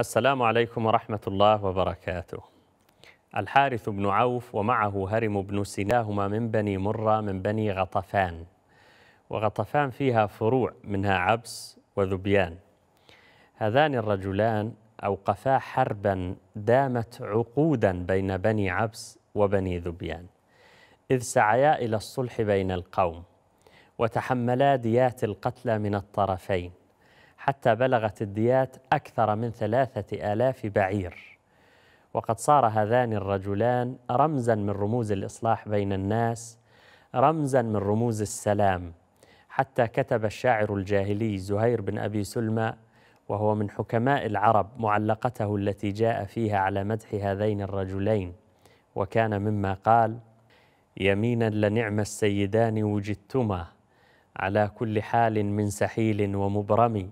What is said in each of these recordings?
السلام عليكم ورحمة الله وبركاته الحارث بن عوف ومعه هرم بن سناهما من بني مرة من بني غطفان وغطفان فيها فروع منها عبس وذبيان هذان الرجلان أوقفا حربا دامت عقودا بين بني عبس وبني ذبيان إذ سعيا إلى الصلح بين القوم وتحملا ديات القتلى من الطرفين حتى بلغت الديات أكثر من ثلاثة آلاف بعير وقد صار هذان الرجلان رمزا من رموز الإصلاح بين الناس رمزا من رموز السلام حتى كتب الشاعر الجاهلي زهير بن أبي سلمى وهو من حكماء العرب معلقته التي جاء فيها على مدح هذين الرجلين وكان مما قال يمينا لنعم السيدان وجدتما على كل حال من سحيل ومبرم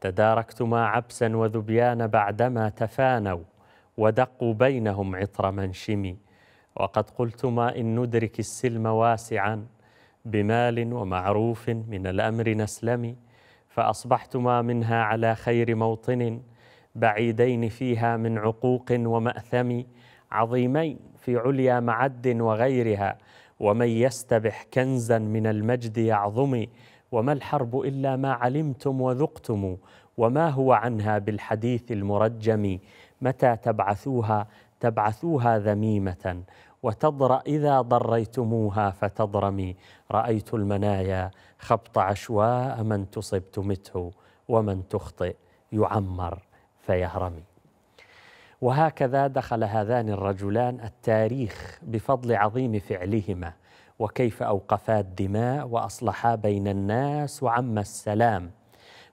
تداركتما عبسا وذبيان بعدما تفانوا ودقوا بينهم عطر منشم وقد قلتما إن ندرك السلم واسعا بمال ومعروف من الأمر نسلم فأصبحتما منها على خير موطن بعيدين فيها من عقوق ومأثم عظيمين في عليا معد وغيرها ومن يستبح كنزا من المجد يعظم وما الحرب الا ما علمتم وذقتم وما هو عنها بالحديث المرجم متى تبعثوها تبعثوها ذميمه وتضرا اذا ضريتموها فتضرمي رايت المنايا خبط عشواء من تصب تمته ومن تخطئ يعمر فيهرمي وهكذا دخل هذان الرجلان التاريخ بفضل عظيم فعلهما وكيف أوقفا الدماء وأصلحا بين الناس وعم السلام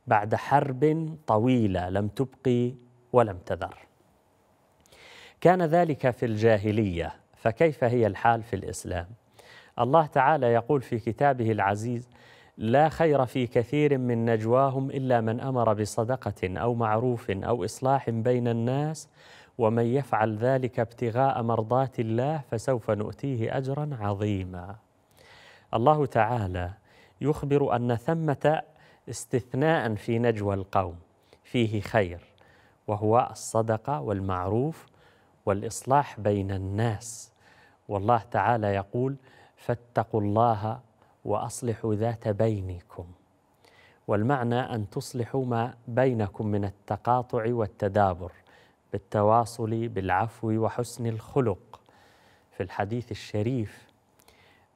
بعد حرب طويلة لم تبقي ولم تذر كان ذلك في الجاهلية فكيف هي الحال في الإسلام؟ الله تعالى يقول في كتابه العزيز لا خير في كثير من نجواهم إلا من أمر بصدقة أو معروف أو إصلاح بين الناس ومن يفعل ذلك ابتغاء مرضات الله فسوف نؤتيه أجرا عظيما الله تعالى يخبر ان ثمه استثناء في نجوى القوم فيه خير وهو الصدقه والمعروف والاصلاح بين الناس والله تعالى يقول فاتقوا الله واصلحوا ذات بينكم والمعنى ان تصلحوا ما بينكم من التقاطع والتدابر بالتواصل بالعفو وحسن الخلق في الحديث الشريف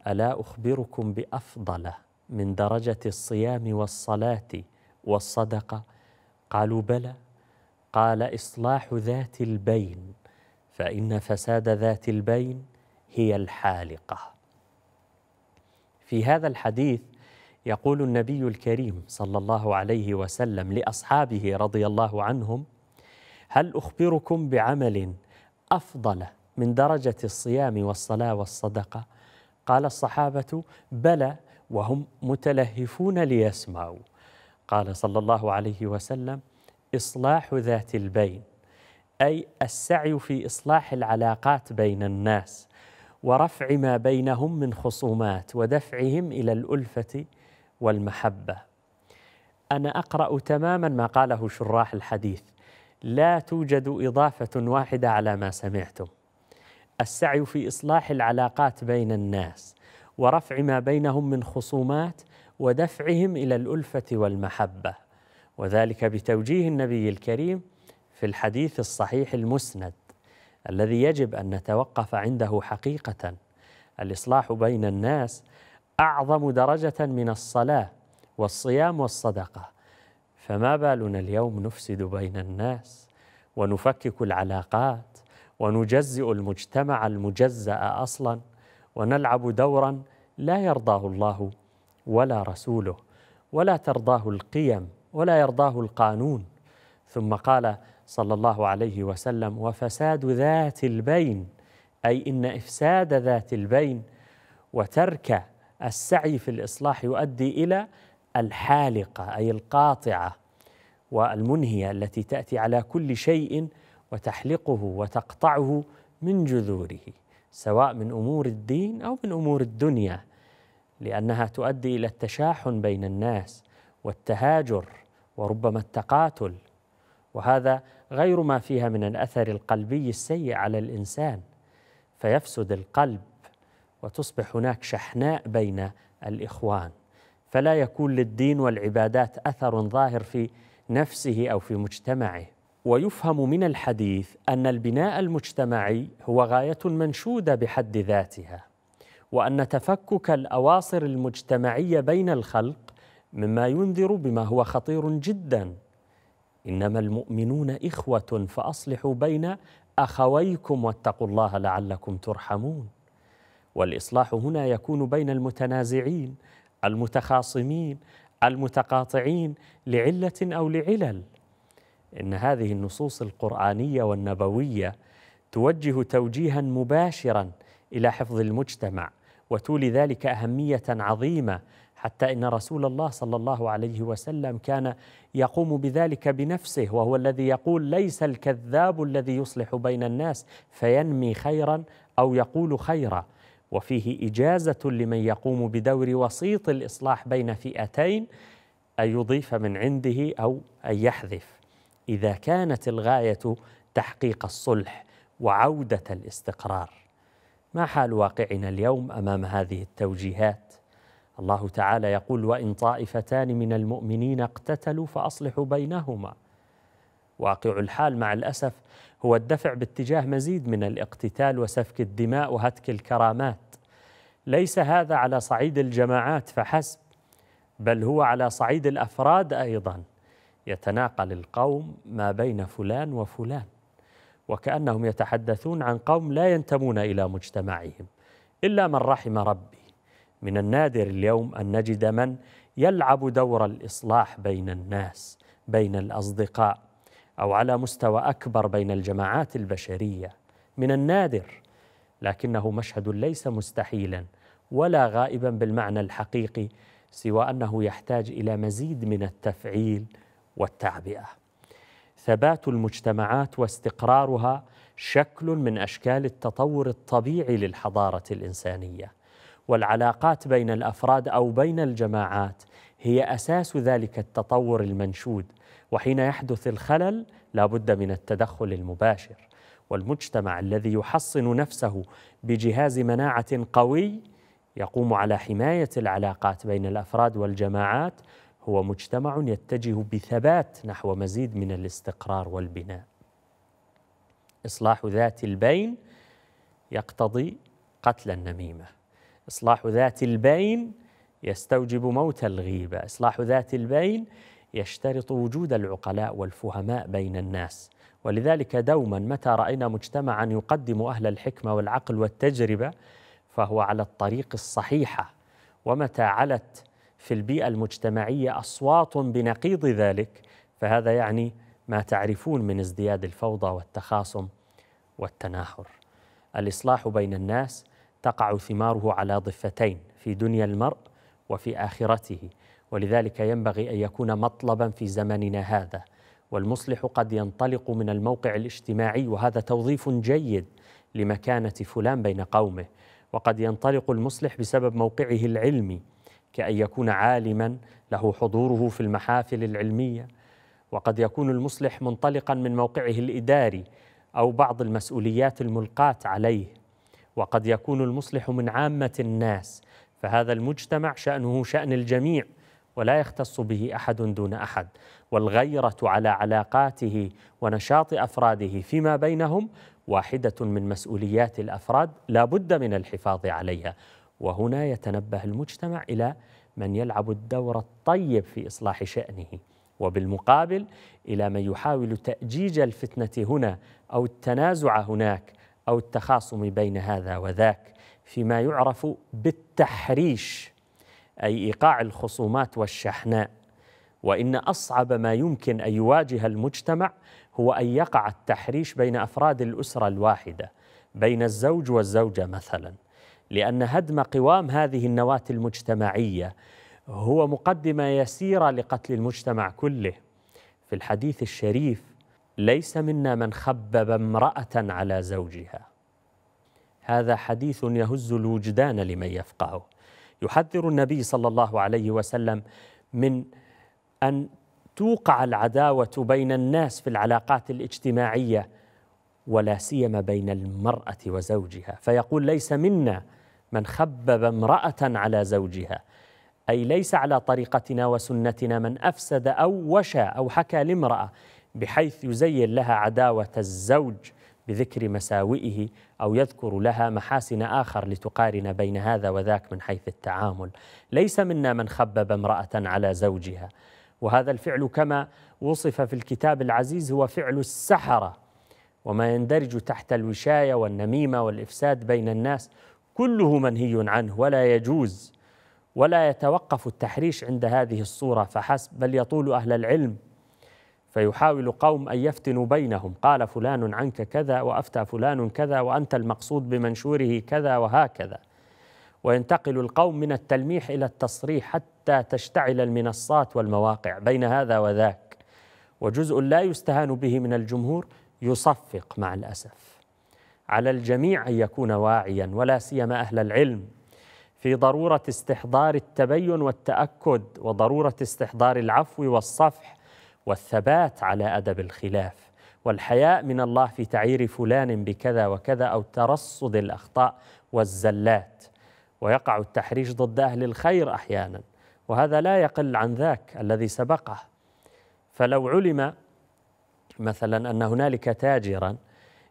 ألا أخبركم بأفضل من درجة الصيام والصلاة والصدقة قالوا بلى قال إصلاح ذات البين فإن فساد ذات البين هي الحالقة في هذا الحديث يقول النبي الكريم صلى الله عليه وسلم لأصحابه رضي الله عنهم هل أخبركم بعمل أفضل من درجة الصيام والصلاة والصدقة؟ قال الصحابة بلى وهم متلهفون ليسمعوا قال صلى الله عليه وسلم إصلاح ذات البين أي السعي في إصلاح العلاقات بين الناس ورفع ما بينهم من خصومات ودفعهم إلى الألفة والمحبة أنا أقرأ تماما ما قاله شراح الحديث لا توجد إضافة واحدة على ما سمعتم السعي في إصلاح العلاقات بين الناس ورفع ما بينهم من خصومات ودفعهم إلى الألفة والمحبة وذلك بتوجيه النبي الكريم في الحديث الصحيح المسند الذي يجب أن نتوقف عنده حقيقة الإصلاح بين الناس أعظم درجة من الصلاة والصيام والصدقة فما بالنا اليوم نفسد بين الناس ونفكك العلاقات ونجزئ المجتمع المجزأ أصلا ونلعب دورا لا يرضاه الله ولا رسوله ولا ترضاه القيم ولا يرضاه القانون ثم قال صلى الله عليه وسلم وفساد ذات البين أي إن إفساد ذات البين وترك السعي في الإصلاح يؤدي إلى الحالقة أي القاطعة والمنهية التي تأتي على كل شيء وتحلقه وتقطعه من جذوره سواء من امور الدين او من امور الدنيا لانها تؤدي الى التشاحن بين الناس والتهاجر وربما التقاتل وهذا غير ما فيها من الاثر القلبي السيء على الانسان فيفسد القلب وتصبح هناك شحناء بين الاخوان فلا يكون للدين والعبادات اثر ظاهر في نفسه او في مجتمعه ويفهم من الحديث أن البناء المجتمعي هو غاية منشودة بحد ذاتها وأن تفكك الأواصر المجتمعية بين الخلق مما ينذر بما هو خطير جدا إنما المؤمنون إخوة فأصلحوا بين أخويكم واتقوا الله لعلكم ترحمون والإصلاح هنا يكون بين المتنازعين المتخاصمين المتقاطعين لعلة أو لعلل ان هذه النصوص القرانيه والنبويه توجه توجيها مباشرا الى حفظ المجتمع وتولي ذلك اهميه عظيمه حتى ان رسول الله صلى الله عليه وسلم كان يقوم بذلك بنفسه وهو الذي يقول ليس الكذاب الذي يصلح بين الناس فينمي خيرا او يقول خيرا وفيه اجازه لمن يقوم بدور وسيط الاصلاح بين فئتين ان يضيف من عنده او ان يحذف اذا كانت الغايه تحقيق الصلح وعوده الاستقرار ما حال واقعنا اليوم امام هذه التوجيهات الله تعالى يقول وان طائفتان من المؤمنين اقتتلوا فاصلحوا بينهما واقع الحال مع الاسف هو الدفع باتجاه مزيد من الاقتتال وسفك الدماء وهتك الكرامات ليس هذا على صعيد الجماعات فحسب بل هو على صعيد الافراد ايضا يتناقل القوم ما بين فلان وفلان وكأنهم يتحدثون عن قوم لا ينتمون إلى مجتمعهم إلا من رحم ربي من النادر اليوم أن نجد من يلعب دور الإصلاح بين الناس بين الأصدقاء أو على مستوى أكبر بين الجماعات البشرية من النادر لكنه مشهد ليس مستحيلا ولا غائبا بالمعنى الحقيقي سوى أنه يحتاج إلى مزيد من التفعيل والتعبئه ثبات المجتمعات واستقرارها شكل من اشكال التطور الطبيعي للحضاره الانسانيه والعلاقات بين الافراد او بين الجماعات هي اساس ذلك التطور المنشود وحين يحدث الخلل لا بد من التدخل المباشر والمجتمع الذي يحصن نفسه بجهاز مناعه قوي يقوم على حمايه العلاقات بين الافراد والجماعات هو مجتمع يتجه بثبات نحو مزيد من الاستقرار والبناء اصلاح ذات البين يقتضي قتل النميمه اصلاح ذات البين يستوجب موت الغيبه اصلاح ذات البين يشترط وجود العقلاء والفهماء بين الناس ولذلك دوما متى راينا مجتمعا يقدم اهل الحكمه والعقل والتجربه فهو على الطريق الصحيحه ومتى علت في البيئة المجتمعية أصوات بنقيض ذلك فهذا يعني ما تعرفون من ازدياد الفوضى والتخاصم والتناحر الإصلاح بين الناس تقع ثماره على ضفتين في دنيا المرء وفي آخرته ولذلك ينبغي أن يكون مطلبا في زمننا هذا والمصلح قد ينطلق من الموقع الاجتماعي وهذا توظيف جيد لمكانة فلان بين قومه وقد ينطلق المصلح بسبب موقعه العلمي كأن يكون عالما له حضوره في المحافل العلمية وقد يكون المصلح منطلقا من موقعه الإداري أو بعض المسؤوليات الملقاة عليه وقد يكون المصلح من عامة الناس فهذا المجتمع شأنه شأن الجميع ولا يختص به احد دون احد والغيره على علاقاته ونشاط افراده فيما بينهم واحده من مسؤوليات الافراد لا بد من الحفاظ عليها وهنا يتنبه المجتمع الى من يلعب الدور الطيب في اصلاح شانه وبالمقابل الى من يحاول تاجيج الفتنه هنا او التنازع هناك او التخاصم بين هذا وذاك فيما يعرف بالتحريش اي ايقاع الخصومات والشحناء وان اصعب ما يمكن ان يواجه المجتمع هو ان يقع التحريش بين افراد الاسره الواحده بين الزوج والزوجه مثلا لأن هدم قوام هذه النواة المجتمعية هو مقدمة يسيرة لقتل المجتمع كله في الحديث الشريف ليس منا من خبب امرأة على زوجها هذا حديث يهز الوجدان لمن يفقهه يحذر النبي صلى الله عليه وسلم من أن توقع العداوة بين الناس في العلاقات الاجتماعية ولا سيما بين المرأة وزوجها فيقول ليس منا من خبب امرأة على زوجها أي ليس على طريقتنا وسنتنا من أفسد أو وشى أو حكى لامرأة بحيث يزين لها عداوة الزوج بذكر مساوئه أو يذكر لها محاسن آخر لتقارن بين هذا وذاك من حيث التعامل ليس منا من خبب امرأة على زوجها وهذا الفعل كما وصف في الكتاب العزيز هو فعل السحرة وما يندرج تحت الوشاية والنميمة والإفساد بين الناس كله منهي عنه ولا يجوز ولا يتوقف التحريش عند هذه الصورة فحسب بل يطول أهل العلم فيحاول قوم أن يفتنوا بينهم قال فلان عنك كذا وأفتى فلان كذا وأنت المقصود بمنشوره كذا وهكذا وينتقل القوم من التلميح إلى التصريح حتى تشتعل المنصات والمواقع بين هذا وذاك وجزء لا يستهان به من الجمهور يصفق مع الأسف على الجميع أن يكون واعيا ولا سيما أهل العلم في ضرورة استحضار التبين والتأكد وضرورة استحضار العفو والصفح والثبات على أدب الخلاف والحياء من الله في تعيير فلان بكذا وكذا أو ترصد الأخطاء والزلات ويقع التحريش ضد أهل الخير أحيانا وهذا لا يقل عن ذاك الذي سبقه فلو علم مثلا أن هنالك تاجرا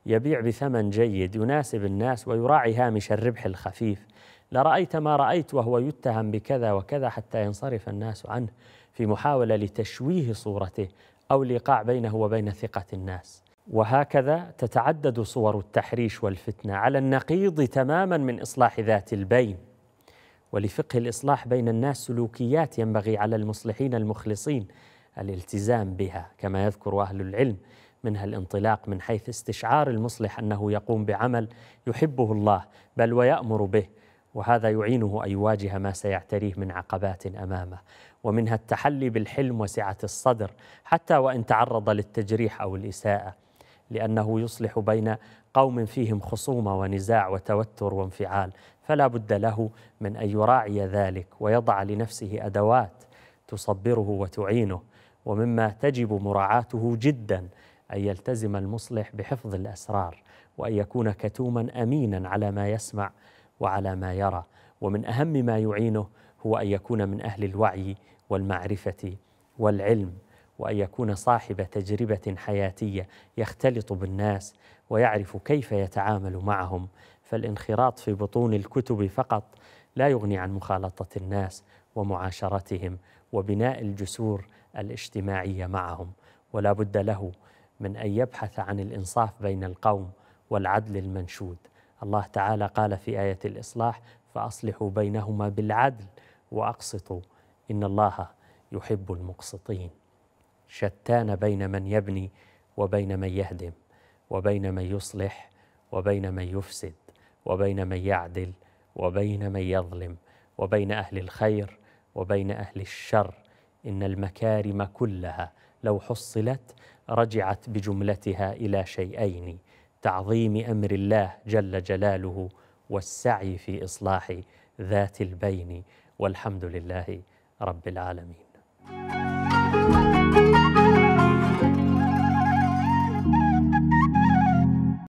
يبيع بثمن جيد يناسب الناس ويراعي هامش الربح الخفيف لرأيت ما رأيت وهو يتهم بكذا وكذا حتى ينصرف الناس عنه في محاولة لتشويه صورته أو لقاع بينه وبين ثقة الناس وهكذا تتعدد صور التحريش والفتنة على النقيض تماما من إصلاح ذات البين ولفقه الإصلاح بين الناس سلوكيات ينبغي على المصلحين المخلصين الالتزام بها كما يذكر أهل العلم منها الانطلاق من حيث استشعار المصلح انه يقوم بعمل يحبه الله بل ويامر به وهذا يعينه ان يواجه ما سيعتريه من عقبات امامه ومنها التحلي بالحلم وسعه الصدر حتى وان تعرض للتجريح او الاساءه لانه يصلح بين قوم فيهم خصومه ونزاع وتوتر وانفعال فلا بد له من ان يراعي ذلك ويضع لنفسه ادوات تصبره وتعينه ومما تجب مراعاته جدا أن يلتزم المصلح بحفظ الأسرار وأن يكون كتوما أمينا على ما يسمع وعلى ما يرى ومن أهم ما يعينه هو أن يكون من أهل الوعي والمعرفة والعلم وأن يكون صاحب تجربة حياتية يختلط بالناس ويعرف كيف يتعامل معهم فالانخراط في بطون الكتب فقط لا يغني عن مخالطة الناس ومعاشرتهم وبناء الجسور الاجتماعية معهم ولا بد له من أن يبحث عن الإنصاف بين القوم والعدل المنشود الله تعالى قال في آية الإصلاح فأصلحوا بينهما بالعدل وأقسطوا إن الله يحب المقسطين شتان بين من يبني وبين من يهدم وبين من يصلح وبين من يفسد وبين من يعدل وبين من يظلم وبين أهل الخير وبين أهل الشر إن المكارم كلها لو حصلت رجعت بجملتها الى شيئين تعظيم امر الله جل جلاله والسعي في اصلاح ذات البين والحمد لله رب العالمين.